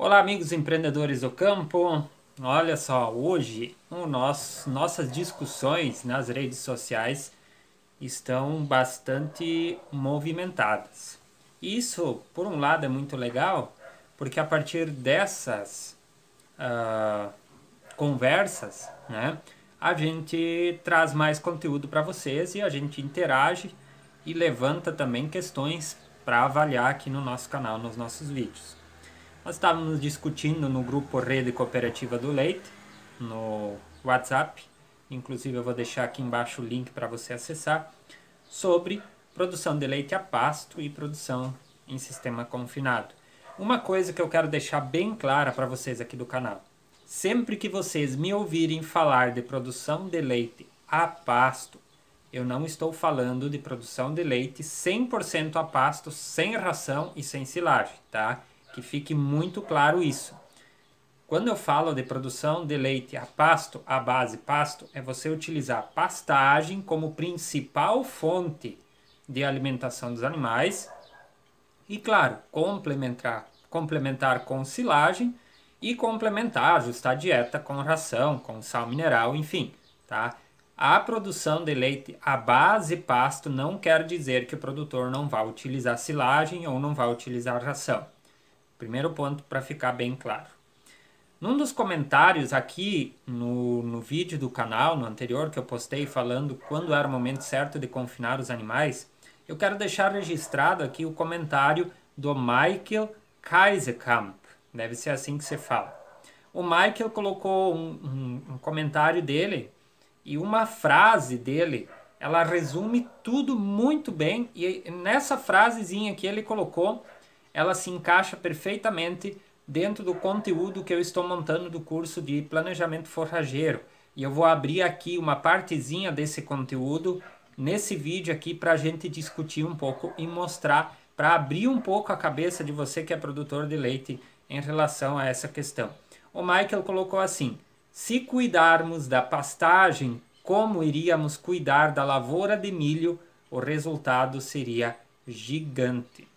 Olá, amigos empreendedores do campo. Olha só, hoje o nosso, nossas discussões nas redes sociais estão bastante movimentadas. Isso, por um lado, é muito legal, porque a partir dessas uh, conversas, né, a gente traz mais conteúdo para vocês e a gente interage e levanta também questões para avaliar aqui no nosso canal, nos nossos vídeos. Nós estávamos discutindo no grupo Rede Cooperativa do Leite, no WhatsApp, inclusive eu vou deixar aqui embaixo o link para você acessar, sobre produção de leite a pasto e produção em sistema confinado. Uma coisa que eu quero deixar bem clara para vocês aqui do canal. Sempre que vocês me ouvirem falar de produção de leite a pasto, eu não estou falando de produção de leite 100% a pasto, sem ração e sem silagem, tá? que fique muito claro isso. Quando eu falo de produção de leite a pasto, a base pasto, é você utilizar pastagem como principal fonte de alimentação dos animais e, claro, complementar, complementar com silagem e complementar, ajustar a dieta com ração, com sal mineral, enfim, tá? A produção de leite a base pasto não quer dizer que o produtor não vá utilizar silagem ou não vá utilizar ração. Primeiro ponto para ficar bem claro. Num dos comentários aqui no, no vídeo do canal, no anterior, que eu postei falando quando era o momento certo de confinar os animais, eu quero deixar registrado aqui o comentário do Michael Kaiserkamp. Deve ser assim que se fala. O Michael colocou um, um, um comentário dele e uma frase dele. Ela resume tudo muito bem. E nessa frasezinha que ele colocou ela se encaixa perfeitamente dentro do conteúdo que eu estou montando do curso de planejamento forrageiro. E eu vou abrir aqui uma partezinha desse conteúdo nesse vídeo aqui para a gente discutir um pouco e mostrar para abrir um pouco a cabeça de você que é produtor de leite em relação a essa questão. O Michael colocou assim: se cuidarmos da pastagem, como iríamos cuidar da lavoura de milho? O resultado seria gigante.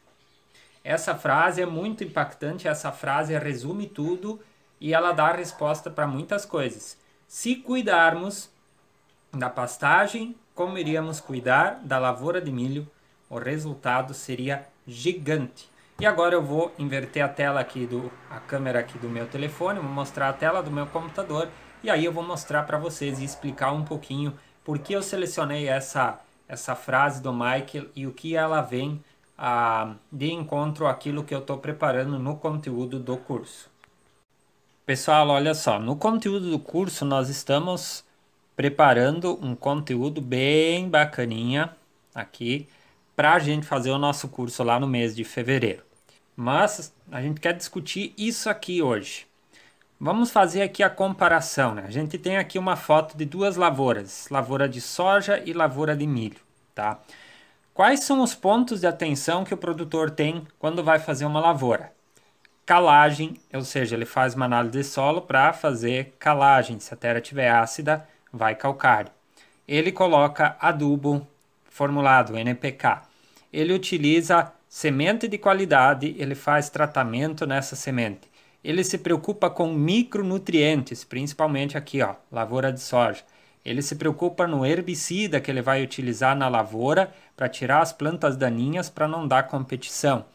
Essa frase é muito impactante, essa frase resume tudo e ela dá resposta para muitas coisas. Se cuidarmos da pastagem, como iríamos cuidar da lavoura de milho, o resultado seria gigante. E agora eu vou inverter a tela aqui do a câmera aqui do meu telefone, vou mostrar a tela do meu computador e aí eu vou mostrar para vocês e explicar um pouquinho por que eu selecionei essa essa frase do Michael e o que ela vem de encontro aquilo que eu estou preparando no conteúdo do curso. Pessoal, olha só, no conteúdo do curso nós estamos preparando um conteúdo bem bacaninha aqui para a gente fazer o nosso curso lá no mês de fevereiro. Mas a gente quer discutir isso aqui hoje. Vamos fazer aqui a comparação. Né? A gente tem aqui uma foto de duas lavouras, lavoura de soja e lavoura de milho. Tá? Quais são os pontos de atenção que o produtor tem quando vai fazer uma lavoura? Calagem, ou seja, ele faz uma análise de solo para fazer calagem. Se a terra estiver ácida, vai calcário. Ele coloca adubo formulado, NPK. Ele utiliza semente de qualidade, ele faz tratamento nessa semente. Ele se preocupa com micronutrientes, principalmente aqui, ó, lavoura de soja. Ele se preocupa no herbicida que ele vai utilizar na lavoura para tirar as plantas daninhas para não dar competição.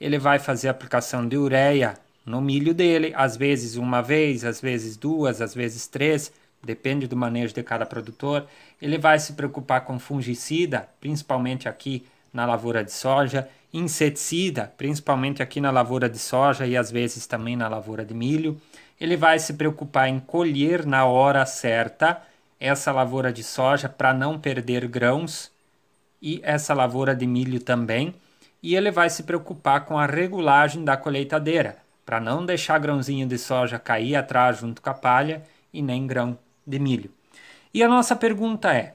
Ele vai fazer a aplicação de ureia no milho dele, às vezes uma vez, às vezes duas, às vezes três, depende do manejo de cada produtor. Ele vai se preocupar com fungicida, principalmente aqui na lavoura de soja, inseticida, principalmente aqui na lavoura de soja e às vezes também na lavoura de milho. Ele vai se preocupar em colher na hora certa essa lavoura de soja para não perder grãos e essa lavoura de milho também. E ele vai se preocupar com a regulagem da colheitadeira, para não deixar grãozinho de soja cair atrás junto com a palha e nem grão de milho. E a nossa pergunta é: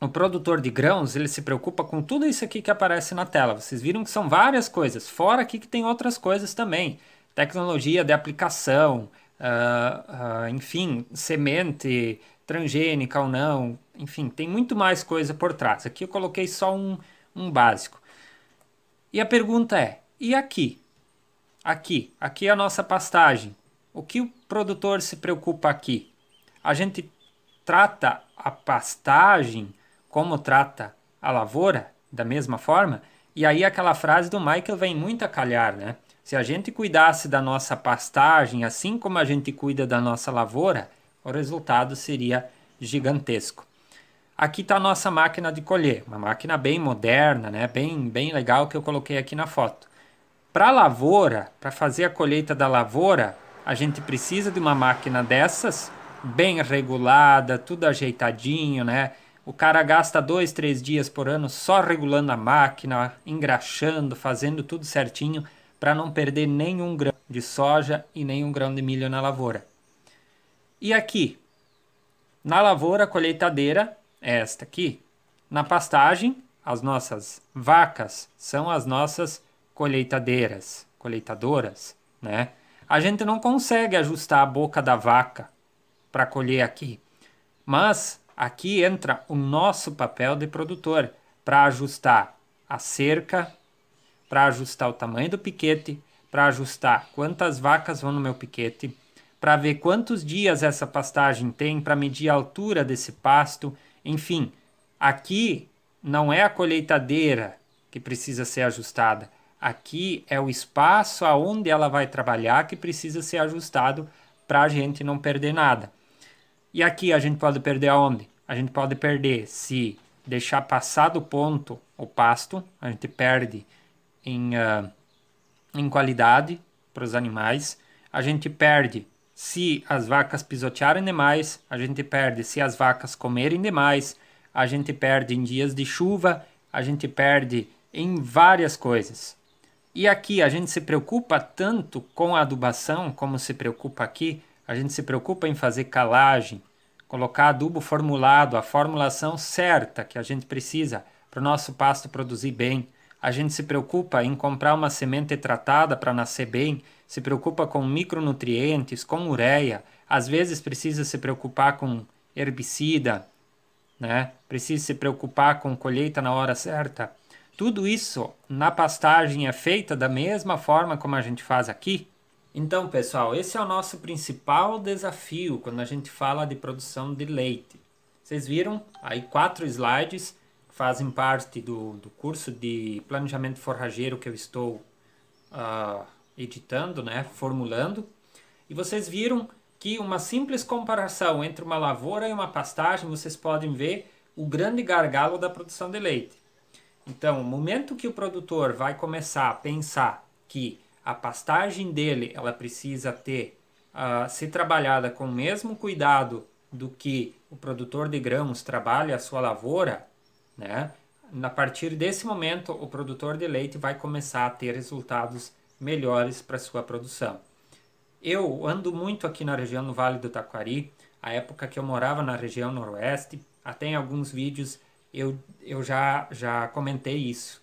o produtor de grãos ele se preocupa com tudo isso aqui que aparece na tela. Vocês viram que são várias coisas, fora aqui que tem outras coisas também: tecnologia de aplicação, uh, uh, enfim, semente, transgênica ou não, enfim, tem muito mais coisa por trás. Aqui eu coloquei só um, um básico. E a pergunta é: e aqui? Aqui, aqui é a nossa pastagem. O que o produtor se preocupa aqui? A gente trata a pastagem como trata a lavoura, da mesma forma? E aí aquela frase do Michael vem muito a calhar, né? Se a gente cuidasse da nossa pastagem assim como a gente cuida da nossa lavoura, o resultado seria gigantesco. Aqui está a nossa máquina de colher, uma máquina bem moderna, né? bem, bem legal que eu coloquei aqui na foto. Para a lavoura, para fazer a colheita da lavoura, a gente precisa de uma máquina dessas, bem regulada, tudo ajeitadinho, né? O cara gasta dois, três dias por ano só regulando a máquina, engraxando, fazendo tudo certinho para não perder nenhum grão de soja e nenhum grão de milho na lavoura. E aqui, na lavoura colheitadeira, é esta aqui, na pastagem, as nossas vacas são as nossas colheitadeiras, colheitadoras, né? A gente não consegue ajustar a boca da vaca para colher aqui, mas aqui entra o nosso papel de produtor para ajustar a cerca, para ajustar o tamanho do piquete, para ajustar quantas vacas vão no meu piquete, para ver quantos dias essa pastagem tem, para medir a altura desse pasto, enfim. Aqui não é a colheitadeira que precisa ser ajustada. Aqui é o espaço aonde ela vai trabalhar que precisa ser ajustado para a gente não perder nada. E aqui a gente pode perder aonde? A gente pode perder se deixar passar do ponto o pasto, a gente perde em, uh, em qualidade para os animais, a gente perde se as vacas pisotearem demais, a gente perde. Se as vacas comerem demais, a gente perde em dias de chuva, a gente perde em várias coisas. E aqui a gente se preocupa tanto com a adubação como se preocupa aqui, a gente se preocupa em fazer calagem, colocar adubo formulado, a formulação certa que a gente precisa para o nosso pasto produzir bem. A gente se preocupa em comprar uma semente tratada para nascer bem se preocupa com micronutrientes, com ureia, às vezes precisa se preocupar com herbicida, né? Precisa se preocupar com colheita na hora certa. Tudo isso na pastagem é feita da mesma forma como a gente faz aqui. Então, pessoal, esse é o nosso principal desafio quando a gente fala de produção de leite. Vocês viram aí quatro slides que fazem parte do, do curso de planejamento forrageiro que eu estou uh, editando, né, formulando, e vocês viram que uma simples comparação entre uma lavoura e uma pastagem, vocês podem ver o grande gargalo da produção de leite. Então, o momento que o produtor vai começar a pensar que a pastagem dele ela precisa ter uh, ah, ser trabalhada com o mesmo cuidado do que o produtor de grãos trabalha a sua lavoura, né? A partir desse momento, o produtor de leite vai começar a ter resultados melhores para sua produção. Eu ando muito aqui na região no Vale do Taquari, a época que eu morava na região noroeste, até em alguns vídeos eu, eu já, já comentei isso.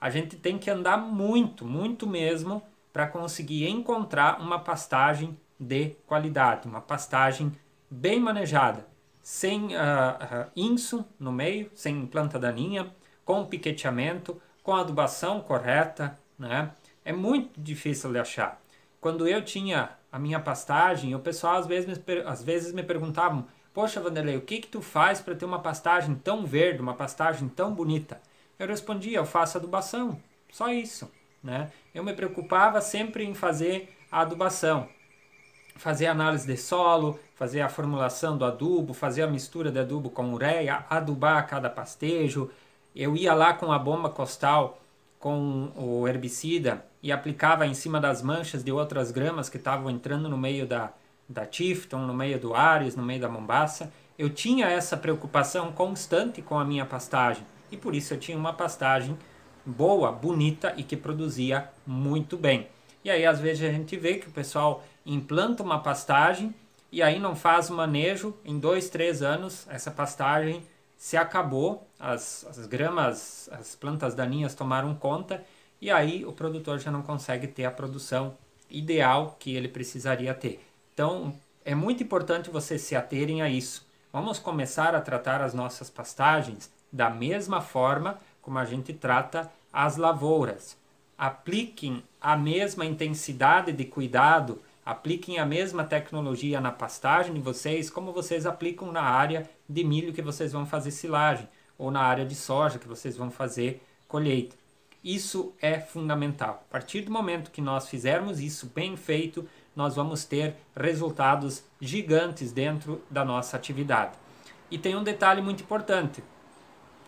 A gente tem que andar muito, muito mesmo para conseguir encontrar uma pastagem de qualidade, uma pastagem bem manejada, sem uh, uh, inso no meio, sem planta daninha, com piqueteamento, com adubação correta, né? É muito difícil de achar. Quando eu tinha a minha pastagem, o pessoal às vezes me, às vezes me perguntavam: Poxa, Vanderlei, o que, que tu faz para ter uma pastagem tão verde, uma pastagem tão bonita? Eu respondia: Eu faço adubação, só isso. Né? Eu me preocupava sempre em fazer a adubação, fazer análise de solo, fazer a formulação do adubo, fazer a mistura de adubo com ureia, adubar cada pastejo. Eu ia lá com a bomba costal com o herbicida e aplicava em cima das manchas de outras gramas que estavam entrando no meio da, da Tifton, no meio do Ares, no meio da Mombaça, eu tinha essa preocupação constante com a minha pastagem. E por isso eu tinha uma pastagem boa, bonita e que produzia muito bem. E aí às vezes a gente vê que o pessoal implanta uma pastagem e aí não faz o manejo, em dois, três anos essa pastagem se acabou, as, as gramas, as plantas daninhas tomaram conta e aí o produtor já não consegue ter a produção ideal que ele precisaria ter. Então é muito importante vocês se aterem a isso. Vamos começar a tratar as nossas pastagens da mesma forma como a gente trata as lavouras. Apliquem a mesma intensidade de cuidado apliquem a mesma tecnologia na pastagem de vocês como vocês aplicam na área de milho que vocês vão fazer silagem ou na área de soja que vocês vão fazer colheita. Isso é fundamental. A partir do momento que nós fizermos isso bem feito, nós vamos ter resultados gigantes dentro da nossa atividade. E tem um detalhe muito importante.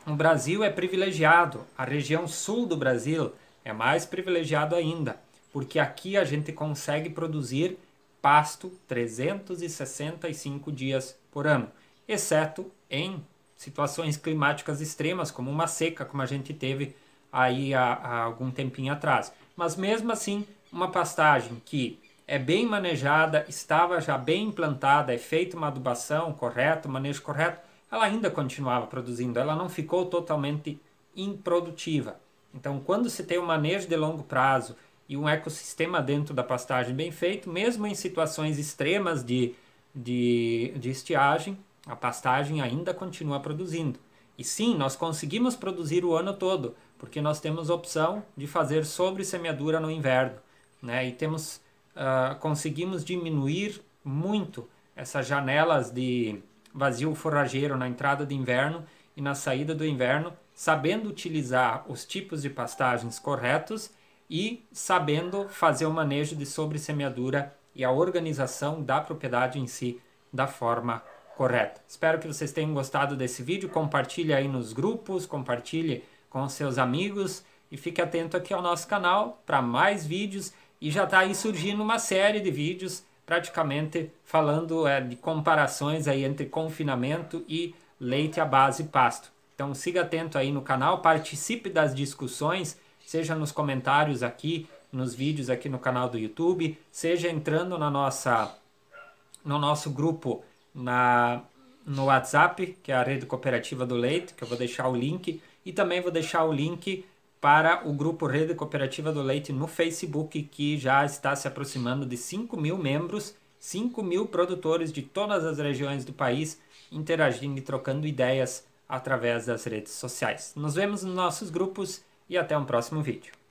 O Brasil é privilegiado, a região sul do Brasil é mais privilegiado ainda porque aqui a gente consegue produzir pasto 365 dias por ano, exceto em situações climáticas extremas, como uma seca, como a gente teve aí há, há algum tempinho atrás. Mas mesmo assim, uma pastagem que é bem manejada, estava já bem implantada, é feita uma adubação correta, manejo correto, ela ainda continuava produzindo, ela não ficou totalmente improdutiva. Então, quando se tem um manejo de longo prazo e um ecossistema dentro da pastagem bem feito, mesmo em situações extremas de, de, de estiagem, a pastagem ainda continua produzindo. E sim, nós conseguimos produzir o ano todo, porque nós temos opção de fazer sobre semeadura no inverno, né? E temos uh, conseguimos diminuir muito essas janelas de vazio forrageiro na entrada de inverno e na saída do inverno, sabendo utilizar os tipos de pastagens corretos e sabendo fazer o manejo de sobressemeadura e a organização da propriedade em si da forma correta. Espero que vocês tenham gostado desse vídeo, compartilhe aí nos grupos, compartilhe com seus amigos e fique atento aqui ao nosso canal para mais vídeos e já está aí surgindo uma série de vídeos praticamente falando é, de comparações aí entre confinamento e leite à base pasto. Então siga atento aí no canal, participe das discussões, seja nos comentários aqui, nos vídeos aqui no canal do YouTube, seja entrando na nossa, no nosso grupo na, no WhatsApp, que é a Rede Cooperativa do Leite, que eu vou deixar o link, e também vou deixar o link para o grupo Rede Cooperativa do Leite no Facebook, que já está se aproximando de 5 mil membros, 5 mil produtores de todas as regiões do país interagindo e trocando ideias através das redes sociais. Nos vemos nos nossos grupos e até um próximo vídeo.